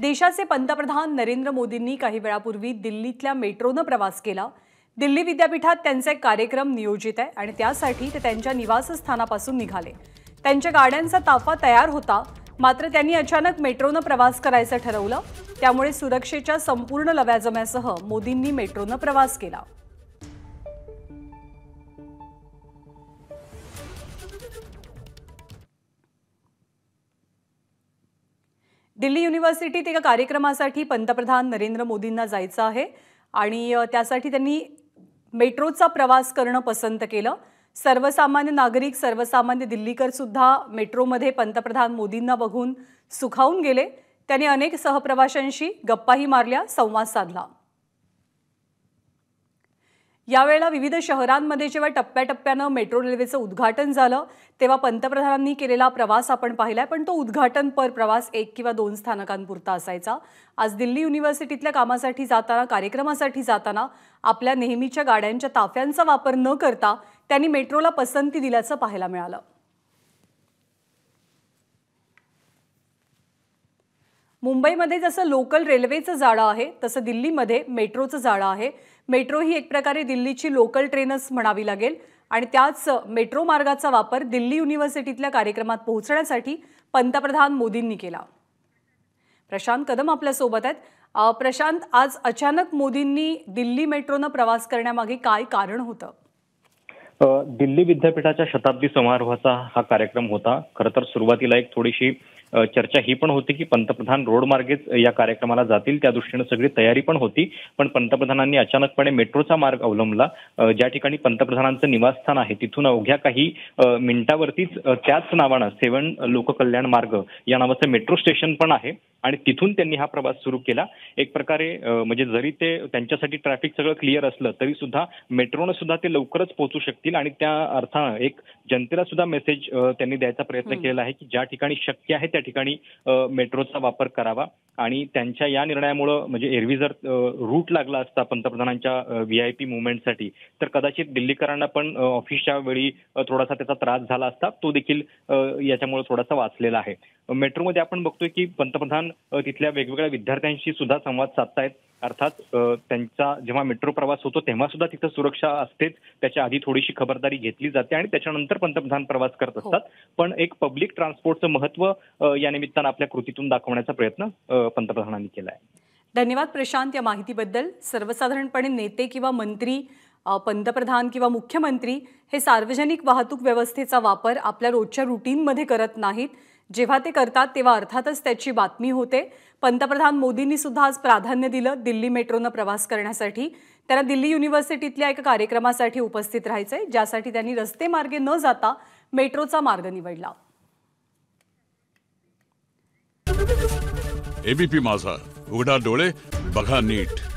देशाचे पंतप्रधान नरेंद्र मोदींनी काही वेळापूर्वी दिल्लीतल्या मेट्रोनं प्रवास केला दिल्ली विद्यापीठात त्यांचा एक कार्यक्रम नियोजित आहे आणि त्यासाठी ते त्यांच्या निवासस्थानापासून निघाले त्यांच्या गाड्यांचा ताफा तयार होता मात्र त्यांनी अचानक मेट्रोनं प्रवास करायचं ठरवलं त्यामुळे सुरक्षेच्या संपूर्ण लव्याजम्यासह मोदींनी मेट्रोनं प्रवास केला दिल्ली युनिव्हर्सिटीत एका कार्यक्रमासाठी पंतप्रधान नरेंद्र मोदींना जायचं आहे आणि त्यासाठी त्यांनी मेट्रोचा प्रवास करणं पसंत केलं सर्वसामान्य नागरिक सर्वसामान्य दिल्लीकर सुद्धा मेट्रोमध्ये पंतप्रधान मोदींना बघून सुखावून गेले त्यांनी अनेक सहप्रवाशांशी गप्पाही मारल्या संवाद साधला यावेळेला विविध शहरांमध्ये जेव्हा टप्प्याटप्प्यानं मेट्रो रेल्वेचं उद्घाटन झालं तेव्हा पंतप्रधानांनी केलेला प्रवास आपण पाहिलाय पण तो उद्घाटनपर प्रवास एक किंवा दोन स्थानकांपुरता असायचा आज दिल्ली युनिव्हर्सिटीतल्या कामासाठी जाताना कार्यक्रमासाठी जाताना आपल्या नेहमीच्या गाड्यांच्या ताफ्यांचा वापर न करता त्यांनी मेट्रोला पसंती दिल्याचं पाहायला मिळालं मुंबईमध्ये जसं लोकल रेल्वेचं जाळं आहे तसं दिल्लीमध्ये मेट्रोचं जाळं आहे मेट्रो ही एक प्रकारे दिल्लीची लोकल ट्रेनच म्हणावी लागेल आणि त्याच मेट्रो मार्गाचा वापर दिल्ली युनिव्हर्सिटीतल्या कार्यक्रमात पोहोचण्यासाठी पंतप्रधान मोदींनी केला प्रशांत कदम आपल्यासोबत आहेत प्रशांत आज अचानक मोदींनी दिल्ली मेट्रोनं प्रवास करण्यामागे काय कारण होतं दिल्ली विद्यापीठाच्या शताब्दी समारोहाचा हा कार्यक्रम होता खरं तर सुरुवातीला एक थोडीशी चर्चा ही पण होती की पंतप्रधान रोडमार्गेच या कार्यक्रमाला जातील त्या दृष्टीनं सगळी तयारी पण होती पण पंतप्रधानांनी अचानकपणे मेट्रोचा मार्ग अवलंबला ज्या ठिकाणी पंतप्रधानांचं निवासस्थान आहे तिथून अवघ्या काही मिनिटावरतीच त्याच नावानं सेवन लोककल्याण मार्ग या नावाचं मेट्रो स्टेशन पण आहे आणि तिथून त्यांनी हा प्रवास सुरू केला एक प्रकारे म्हणजे जरी ते त्यांच्यासाठी ट्रॅफिक सगळं क्लिअर असलं तरी सुद्धा मेट्रोनं सुद्धा ते लवकरच पोहोचू शकतील आणि त्या अर्थानं एक जनतेला सुद्धा मेसेज त्यांनी द्यायचा प्रयत्न केलेला आहे की ज्या ठिकाणी शक्य आहे त्या ठिकाणी मेट्रोचा वापर करावा आणि त्यांच्या या निर्णयामुळं म्हणजे एरवी जर रूट लागला असता पंतप्रधानांच्या व्ही आय पी मुवमेंटसाठी तर कदाचित दिल्लीकरांना पण ऑफिसच्या वेळी थोडासा त्याचा त्रास झाला असता तो देखील याच्यामुळे थोडासा वाचलेला आहे मेट्रोमध्ये आपण बघतोय की पंतप्रधान तिथल्या वेगवेगळ्या विद्यार्थ्यांशी सुद्धा संवाद साधतायत अर्थात त्यांचा जेव्हा मेट्रो प्रवास होतो तेव्हा सुद्धा तिथं सुरक्षा असतेच त्याच्या आधी थोडीशी खबरदारी घेतली जाते आणि त्याच्यानंतर पंतप्रधान प्रवास करत हो. असतात पण एक पब्लिक ट्रान्सपोर्टचं महत्व या निमित्तानं आपल्या कृतीतून दाखवण्याचा प्रयत्न पंतप्रधानांनी केला आहे धन्यवाद प्रशांत या माहितीबद्दल सर्वसाधारणपणे नेते किंवा मंत्री पंतप्रधान किंवा मुख्यमंत्री हे सार्वजनिक वाहतूक व्यवस्थेचा वापर आपल्या रोजच्या रुटीनमध्ये करत नाहीत जेव्हा ते करतात तेव्हा अर्थातच त्याची बातमी होते पंतप्रधान मोदींनी सुद्धा आज प्राधान्य दिलं दिल्ली मेट्रोनं प्रवास करण्यासाठी त्यांना दिल्ली युनिव्हर्सिटीतल्या एका कार्यक्रमासाठी उपस्थित राहायचंय ज्यासाठी त्यांनी रस्ते मार्गे न जाता मेट्रोचा मार्ग निवडला एबीपी माझा उघडा डोळे बघा नीट